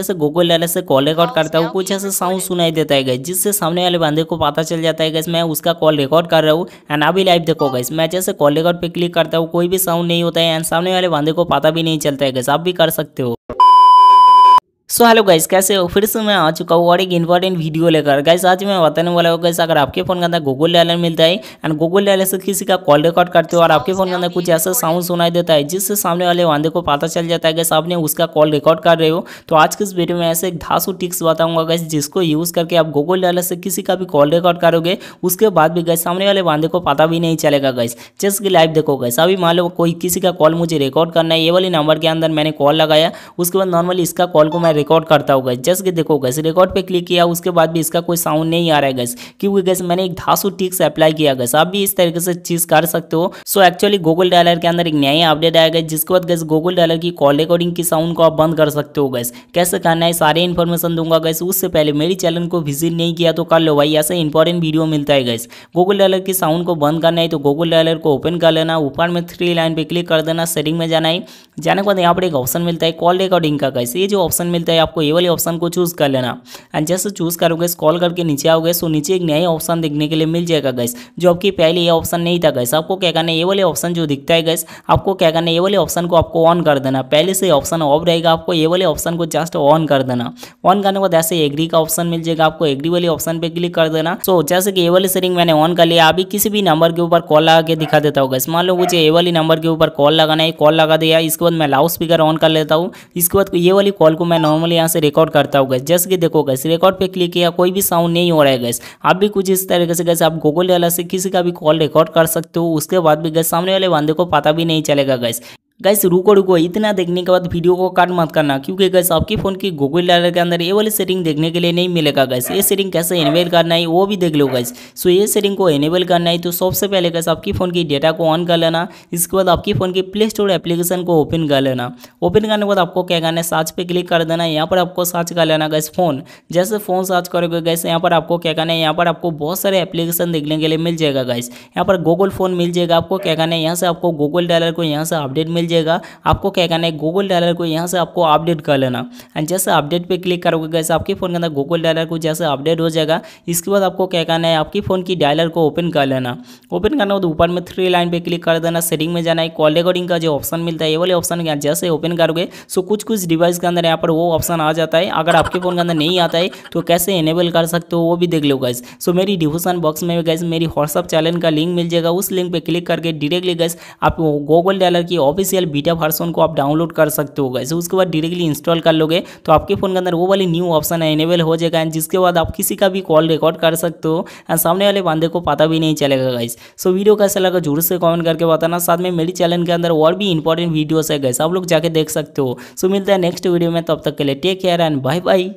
जैसे गूगल डाले से कॉल रिकॉर्ड करता हूँ कुछ ऐसे साउंड सुनाई देता है गैस जिससे सामने वाले बंदे को पता चल जाता है गैस मैं उसका कॉल रिकॉर्ड कर रहा हूँ एंड अभी लाइव देखो गैस मैं जैसे कॉल रिकॉर्ड पे क्लिक करता हूँ कोई भी साउंड नहीं होता है एंड सामने वाले बंदे को पता भी नहीं चलता है गैस आप भी कर सकते हो सो हेलो गाइस कैसे हो फिर से मैं आ चुका हूँ और एक इंपॉर्टेंट वीडियो लेकर गाइस आज मैं बताने वाला हूँ गाइस अगर आपके फोन के अंदर गूगल डायलर मिलता है एंड गूगल डायलर से किसी का कॉल रिकॉर्ड करते हो और आपके फोन के अंदर कुछ ऐसा साउंड सुनाई देता है जिससे सामने वाले वादे को पता चल जाता है गैस आपने उसका कॉल रिकॉर्ड कर रहे हो तो आज के इस वीडियो में ऐसे एक धासु टिक्स बताऊंगा गैस जिसको यूज़ करके आप गूगल डायलर से किसी का भी कॉल रिकॉर्ड करोगे उसके बाद भी गैस सामने वाले वादे को पता भी नहीं चलेगा गैस जैसे की लाइव देखो गैस अभी मान लो कोई किसी का कॉल मुझे रिकॉर्ड करना है ये वाले नंबर के अंदर मैंने कॉल लगाया उसके बाद नॉर्मली इसका कॉल को मैं रिकॉर्ड करता होगा जस्ट के देखो गैस रिकॉर्ड पे क्लिक किया उसके बाद भी इसका कोई साउंड नहीं आ रहा है गैस क्योंकि गैस मैंने एक धासु टिक्स अप्लाई किया गैस आप भी इस तरीके से चीज कर सकते हो सो एक्चुअली गूगल डायलर के अंदर एक नया अपडेट गया जिसके बाद गैस गूगल डायलर की कॉल रिकॉर्डिंग की साउंड को आप बंद कर सकते हो गैस कैसे करना है सारे इन्फॉर्मेशन दूंगा गैस उससे पहले मेरे चैनल को विजिट नहीं किया तो कर लो भाई ऐसे इंपॉर्टेंट वीडियो मिलता है गैस गूगल डायलर की साउंड को बंद करना है तो गूगल डायलर को ओपन कर लेना ऊपर में थ्री लाइन पे क्लिक कर देना सेटिंग में जाना है जाने के बाद यहाँ पर एक ऑप्शन मिलता है कॉल रिकॉर्डिंग का गैस ये जो ऑप्शन मिलता है है आपको ये वाले ऑप्शन को चूज़ कर लेना एंड जैसे चूज़ करोगे स्कॉल करके नीचे आओगे सो नीचे एक नया ऑप्शन देखने के लिए मिल जाएगा गैस जो आपकी पहले ये ऑप्शन नहीं था गैस आपको क्या करना है ये वाले ऑप्शन जो दिखता है गैस आपको क्या करना है ये वाले ऑप्शन को आपको ऑन कर देना पहले से ऑप्शन ऑफ रहेगा आपको ये वाले ऑप्शन को जस्ट ऑन कर देना ऑन करने के बाद ऐसे एग्री का ऑप्शन मिल जाएगा आपको एग्री वाले ऑप्शन पर क्लिक कर देना सो जैसे कि ये वाले सेटिंग मैंने ऑन कर लिया अभी किसी भी नंबर के ऊपर कॉल लगा के दिखा देता हूँ गैस मान लो मुझे ये वाली नंबर के ऊपर कॉल लगाना है कॉल लगा दिया इसके बाद मैं लाउड स्पीकर ऑन कर लेता हूँ इसके बाद ये वाली कॉल को मैं नॉर्मली यहाँ से रिकॉर्ड करता हूँ गैस जैसे कि देखो गैस रिकॉर्ड पे क्लिक किया कोई भी साउंड नहीं हो रहा है गैस आप भी कुछ इस तरीके से गैस आप गूगल वाला से किसी का भी कॉल रिकॉर्ड कर सकते हो उसके बाद भी गैस सामने वाले बंदे को पता भी नहीं चलेगा गैस गैस रुको रुको इतना देखने के बाद वीडियो को काट मत करना क्योंकि गैस आपके फ़ोन की गूगल डायलर के अंदर ये वाली सेटिंग देखने के लिए नहीं मिलेगा गैस ये सेटिंग कैसे इनेबल करना है वो भी देख लो गैस सो ये सेटिंग को इनेबल करना है तो सबसे पहले गैस आपकी फ़ोन की डेटा को ऑन कर लेना इसके बाद आपकी फ़ोन की प्ले स्टोर एप्लीकेशन को ओपन कर लेना ओपन करने के बाद आपको क्या करना है सर्च पर क्लिक कर देना यहाँ पर आपको सर्च कर लेना गैस फ़ोन जैसे फ़ोन सर्च करोगे गैस यहाँ पर आपको क्या करना है यहाँ पर आपको बहुत सारे एप्लीकेशन देखने के लिए मिल जाएगा गैस यहाँ पर गूगल फ़ोन मिल जाएगा आपको क्या करना है यहाँ से आपको गूगल डायलर को यहाँ से अपडेट मिल लीजिएगा आपको क्या करना है गूगल डायलर को यहाँ से आपको अपडेट कर लेना एंड जैसे अपडेट पर क्लिक करोगे गैस आपके फ़ोन के अंदर गूगल डायलर को जैसे अपडेट हो जाएगा इसके बाद आपको क्या करना है आपकी फ़ोन की डायलर को ओपन कर लेना ओपन करने के बाद ऊपर में थ्री लाइन पे क्लिक कर देना सेटिंग में जाना है कॉल रिकॉर्डिंग का जो ऑप्शन मिलता है ये वाले ऑप्शन जैसे ओपन करोगे सो कुछ कुछ डिवाइस के अंदर यहाँ पर वो ऑप्शन आ जाता है अगर आपके फ़ोन के अंदर नहीं आता है तो कैसे इनेबल कर सकते हो वो भी देख लो गैस सो मेरी डिस्क्रिप्शन बॉक्स में गैस मेरी व्हाट्सअप चैनल का लिंक मिल जाएगा उस लिंक पर क्लिक करके डायरेक्टली गैस आप गूगल डायलर की ऑफिशियल ऑफिशियल बीटा वर्सन को आप डाउनलोड कर सकते हो गैसे उसके बाद डायरेक्टली इंस्टॉल कर लोगे तो आपके फोन के अंदर वो वाली न्यू ऑप्शन एनेबल हो जाएगा एंड जिसके बाद आप किसी का भी कॉल रिकॉर्ड कर सकते हो एंड सामने वाले बंदे को पता भी नहीं चलेगा गाइस सो वीडियो कैसा लगा जरूर से कमेंट करके बताना साथ में मेरी चैनल के अंदर और भी इंपॉर्टेंट वीडियोस है गैस आप लोग जाके देख सकते हो सो मिलता है नेक्स्ट वीडियो में तब तक के लिए take care and bye bye